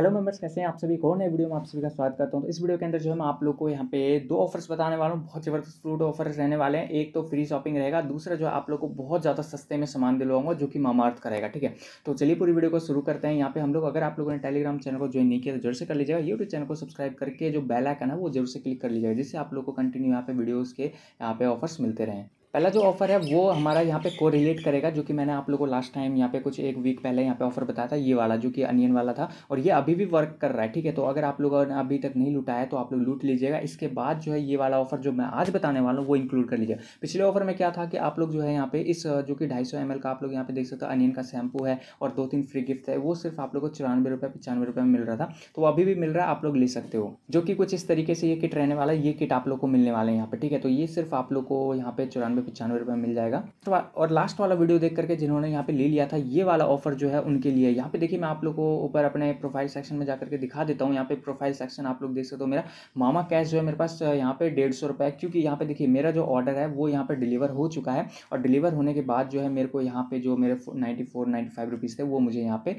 hello members कैसे हैं आप सभी को नए वीडियो में आप सभी का स्वागत करता हूं तो इस वीडियो के अंदर जो है मैं आप लोग को यहाँ पे दो ऑफर्स बताने वाला हूं बहुत ज़बरदस्त फ्रूट ऑफर्स रहने वाले हैं एक तो फ्री शॉपिंग रहेगा दूसरा जो आप लोग को बहुत ज़्यादा सस्ते में सामान दिलवाऊंगा जो कि मामार्थ का रहेगा ठीक है तो चलिए पूरी वीडियो को शुरू करते हैं यहाँ पे हम लोग अगर आप लोगों ने टेलीग्राम चैनल को ज्वाइन नहीं किया तो जरूर से कर लीजिएगा यूट्यूब चैनल को सब्सक्राइब करके जो बेलाइकन है वो जरूर से क्लिक कर लीजिएगा जिससे आप लोग को कंटिन्यू यहाँ पे वीडियोज़ के यहाँ पे ऑफर्स मिलते रहें पहला जो ऑफ़र है वो हमारा यहाँ पे कोरिलेट करेगा जो कि मैंने आप लोगों को लास्ट टाइम यहाँ पे कुछ एक वीक पहले यहाँ पे ऑफ़र बताया था ये वाला जो कि अनियन वाला था और ये अभी भी वर्क कर रहा है ठीक है तो अगर आप लोगों ने अभी तक नहीं लुटाया तो आप लोग लूट लीजिएगा इसके बाद जो है ये वाला ऑफ़र जो मैं आज बताने वाला हूँ वो इंक्लूड कर लीजिए पिछले ऑफ़र में क्या था कि आप लोग जो है यहाँ पे इस जो कि ढाई सौ एम का आप लोग यहाँ पे देख सकते हो अनियन का शैम्पू है और दो तीन फ्री गिफ्ट है वो सिर्फ आप लोग को चौरानवे रुपये पचानवे रुपये में मिल रहा था तो अभी भी मिल रहा है आप लोग ले सकते हो जो कि कुछ इस तरीके से ये किट रहने वाला है ये किट आप लोग को मिलने वाला है यहाँ पे ठीक है तो ये सिर्फ आप लोग को यहाँ पे चौरानवे में पचानवे रुपये मिल जाएगा तो और लास्ट वाला वीडियो देख करके जिन्होंने यहाँ पे ले लिया था ये वाला ऑफर जो है उनके लिए यहाँ पे देखिए मैं आप लोग को ऊपर अपने प्रोफाइल सेक्शन में जाकर के दिखा देता हूँ यहाँ पे प्रोफाइल सेक्शन आप लोग देख सकते हो मेरा मामा कैश जो है मेरे पास यहाँ पे डेढ़ सौ रुपये क्योंकि यहाँ पे देखिए मेरा जो ऑर्डर है वो यहाँ पर डिलीवर हो चुका है और डिलीवर होने के बाद जो है मेरे को यहाँ पे जो मेरे ninety four ninety five rupees थे वो मुझे यहाँ पे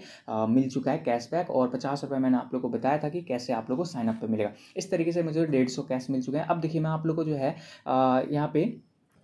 मिल चुका है कैशबैक और पचास रुपये मैंने आप लोग को बताया था कि कैसे आप लोग को साइनअप पर मिलेगा इस तरीके से मुझे डेढ़ सौ कैश मिल चुके हैं अब देखिए मैं आप लोग को जो है यहाँ पे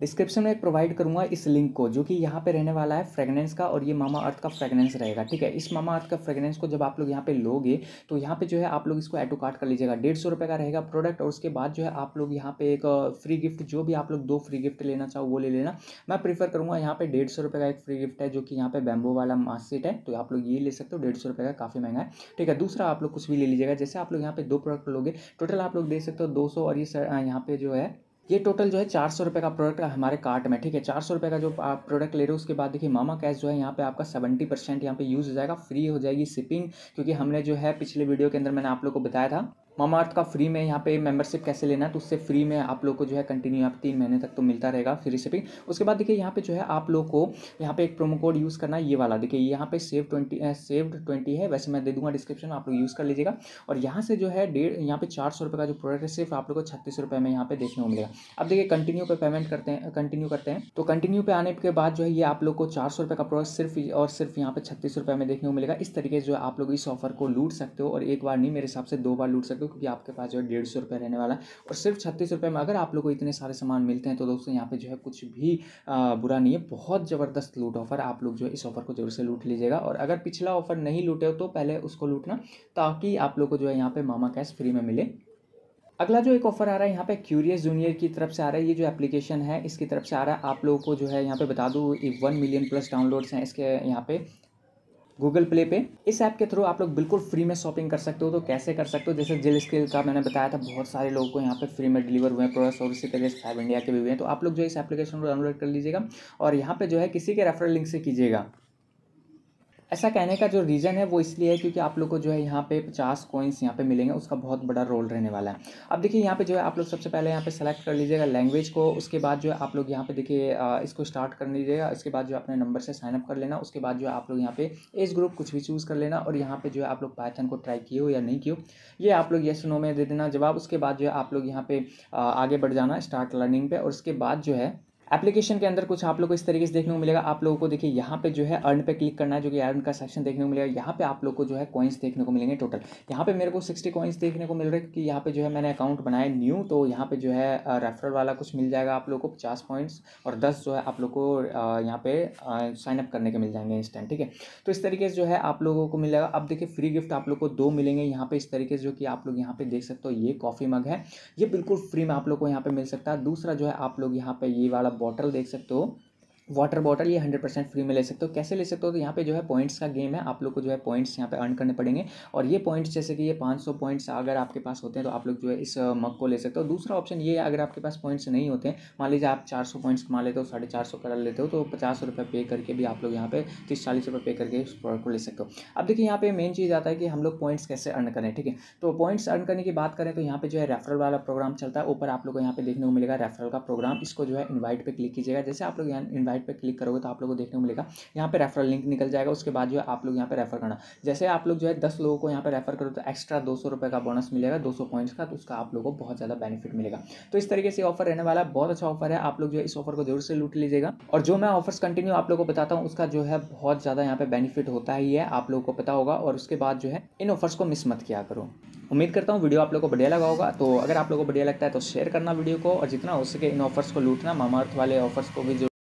डिस्क्रिप्शन में प्रोवाइड करूँगा इस लिंक को जो कि यहाँ पे रहने वाला है फ्रेगनेंस का और ये मामा अर्थ का फ्रेगनेंस रहेगा ठीक है इस मामा अर्थ का फ्रेगनेंस को जब आप लोग यहाँ पे लोगे तो यहाँ पे जो है आप लोग इसको एटो कार्ट कर लीजिएगा डेढ़ सौ रुपये का रहेगा प्रोडक्ट और उसके बाद जो है आप लोग यहाँ पे एक फ्री गिफ्ट जो भी आप लोग दो फ्री गिफ्ट लेना चाहो वो ले लेना मैं प्रीफर करूँगा यहाँ पे डेढ़ सौ रुपये का एक फ्री गिफ्ट है जो कि यहाँ पे बैम्बो वाला मार्कशीट है तो आप लोग ये ले सकते हो डेढ़ सौ रुपये का काफ़ी महंगा है ठीक है दूसरा आप लोग कुछ भी ले लीजिएगा जैसे आप लोग यहाँ पे दो प्रोडक्ट लोगे टोटल आप लोग दे सकते हो दो सौ और ये यहाँ पे जो है ये टोटल जो है चार सौ रुपये का प्रोडक्ट हमारे कार्ट में ठीक है चार सौ रुपये का जो आप प्रोडक्ट ले रहे हो उसके बाद देखिए मामा कैश जो है यहाँ पे आपका सेवेंटी परसेंट यहाँ पे यूज़ हो जाएगा फ्री हो जाएगी शिपिंग क्योंकि हमने जो है पिछले वीडियो के अंदर मैंने आप लोग को बताया था मामा अर्थ का फ्री में यहाँ पे मेंबरशिप कैसे लेना है तो उससे फ्री में आप लोग को जो है कंटिन्यू आप तीन महीने तक तो मिलता रहेगा फ्री शिपिंग उसके बाद देखिए यहाँ पे जो है आप लोग को यहाँ पे एक प्रोमो कोड यूज़ करना है ये वाला देखिए यहाँ पे सेव ट्वेंटी सेव्ड ट्वेंटी है वैसे मैं दे दूँगा डिस्क्रिप्शन आप लोग यूज़ कर लीजिएगा और यहाँ से जो है डेढ़ यहाँ पे चार सौ रुपये का जो प्रोडक्ट है सिर्फ आप लोग को छत्तीस रुपये में यहाँ पे देखने को मिलेगा अब देखिए कंटिन्यू पे पेमेंट करते हैं कंटिन्यू करते हैं तो कंटिन्यू पे आने के बाद जो है ये आप लोग को चार सौ रुपये का प्रोडक्ट सिर्फ और सिर्फ यहाँ पे छत्तीस रुपये में देखने को मिलेगा इस तरीके से जो आप लोग इस ऑफर को लूट सकते हो और एक बार नहीं मेरे हिसाब से दो बार लूट सकते हो क्योंकि आपके पास जो है डेढ़ सौ रुपये रहने वाला है और सिर्फ छत्तीस रुपये में अगर आप लोग को इतने सारे सामान मिलते हैं तो दोस्तों यहाँ पे जो है कुछ भी आ, बुरा नहीं है बहुत ज़बरदस्त लूट ऑफर आप लोग जो है इस ऑफर को जरूर से लूट लीजिएगा और अगर पिछला ऑफर नहीं लूटे हो तो पहले उसको लूटना ताकि आप लोग को जो है यहाँ पर मामा कैश फ्री में मिले अगला जो एक ऑफर आ रहा है यहाँ पे क्यूरियस जूनियर की तरफ से आ रहा है ये जो एप्लीकेशन है इसकी तरफ से आ रहा है आप लोगों को जो है यहाँ पे बता दूँ वन मिलियन प्लस डाउनलोड्स हैं इसके यहाँ पे गूगल प्ले पे इस ऐप के थ्रू आप लोग बिल्कुल फ्री में शॉपिंग कर सकते हो तो कैसे कर सकते हो जैसे जेल स्केल का मैंने बताया था बहुत सारे लोगों को यहाँ पे फ्री में डिलीवर हुए हैं प्रोडक्ट्स और इसी तरीके से फाइव इंडिया के भी हुए हैं तो आप लोग जो इस एप्लीकेशन को डाउनलोड कर लीजिएगा और यहाँ पर जो है किसी के रेफरल लिंक से कीजिएगा ऐसा कहने का जो रीज़न है वो इसलिए है क्योंकि आप लोग को जो है यहाँ पे पचास कोइंस यहाँ पे मिलेंगे उसका बहुत बड़ा रोल रहने वाला है अब देखिए यहाँ पे जो है आप लोग सबसे पहले यहाँ पे सेलेक्ट कर लीजिएगा लैंग्वेज को उसके बाद जो है आप लोग यहाँ पे देखिए इसको स्टार्ट कर लीजिएगा इसके बाद जो अपने नंबर से साइनअप कर लेना उसके बाद जो है आप लोग यहाँ पे एज ग्रुप कुछ भी चूज़ कर लेना और यहाँ पर जो है आप लोग पाइथन को ट्राई किए हो या नहीं किए ये आप लोग येस नो में दे देना जवाब उसके बाद जो है आप लोग यहाँ पर आगे बढ़ जाना स्टार्ट लर्निंग पर और उसके बाद जो है एप्लीकेशन के अंदर कुछ आप लोग को इस तरीके से देखने को मिलेगा आप लोगों को देखिए यहाँ पे जो है अर्न पे क्लिक करना है जो कि अर्न का सेक्शन देखने को मिलेगा यहाँ पे आप लोग को जो है कॉइन्स देखने को मिलेंगे टोटल यहाँ पे मेरे को सिक्सटी कॉइन्स देखने को मिल रहा है कि यहाँ पे जो है मैंने अकाउंट बनाया न्यू तो यहाँ पे जो है रेफरल वाला कुछ मिल जाएगा आप लोग को पचास पॉइंट्स और दस जो है आप लोग को यहाँ पे साइनअप करने के मिल जाएंगे इंस्टेंट ठीक है तो इस तरीके से जो है आप लोगों को मिल जाएगा अब देखिए फ्री गिफ्ट आप लोग को दो मिलेंगे यहाँ पे इस तरीके से जो कि आप लोग यहाँ पे देख सकते हो ये कॉफ़ी मग है ये बिल्कुल फ्री में आप लोग को यहाँ पे मिल सकता है दूसरा जो है आप लोग यहाँ पे ये वाला बॉटल देख सकते हो वाटर बॉटल ये हंड्रेड परसेंट फ्री में ले सकते हो कैसे ले सकते हो तो यहाँ पे जो है पॉइंट्स का गेम है आप लोग को जो है पॉइंट्स यहाँ पे अर्न करने पड़ेंगे और ये पॉइंट्स जैसे कि ये पाँच सौ पॉइंट्स अगर आपके पास होते हैं तो आप लोग जो है इस मग को ले सकते हो दूसरा ऑप्शन ये अगर आपके पास पॉइंट्स नहीं होते हैं मान लीजिए आप चार सौ पॉइंट्स कमा लेते हो साढ़े चार सौ कर लेते हो तो पचास रुपये पे करके भी आप लोग यहाँ पे तीस चालीस रुपये पे करके इस प्रोडक्ट को ले सकते हो अब देखिए यहाँ पे मेन चीज़ आता है कि हम लोग पॉइंट्स कैसे अर्न करें ठीक है तो पॉइंट्स अर्न करने की बात करें तो यहाँ पे जो है रेफरल वाला प्रोग्राम चलता है ऊपर आप लोग को यहाँ पे देखने को मिलेगा रेफरल का प्रोग्राम इसको जो है इन्वाइट पर क्लिक कीजिएगा जैसे आप लोग यहाँ इन्वाइट साइट पर क्लिक करोगे तो आप लोग को देखने को मिलेगा यहाँ पर रेफरल लिंक निकल जाएगा उसके बाद जो है आप लोग यहाँ पर रेफर करना जैसे आप लोग जो है दस लोगों को यहाँ पर रेफर करो तो एक्स्ट्रा दो सौ का बोनस मिलेगा दो पॉइंट्स का तो उसका आप लोगों को बहुत ज़्यादा बेनिफिट मिलेगा तो इस तरीके से ऑफर रहने वाला बहुत अच्छा ऑफर है आप लोग जो है इस ऑफर को जरूर से लूट लीजिएगा और जो मैं ऑफर्स कंटिन्यू आप लोगों को बताता हूँ उसका जो है बहुत ज़्यादा यहाँ पर बेनिफिट होता ही है आप लोगों को पता होगा और उसके बाद जो है इन ऑफर्स को मिस मत किया करो उम्मीद करता हूँ वीडियो आप लोगों को बढ़िया लगा होगा तो अगर आप लोगों को बढ़िया लगता है तो शेयर करना वीडियो को और जितना हो सके इन ऑफर्स को लूटना मामा अर्थ वाले ऑफर्स को भी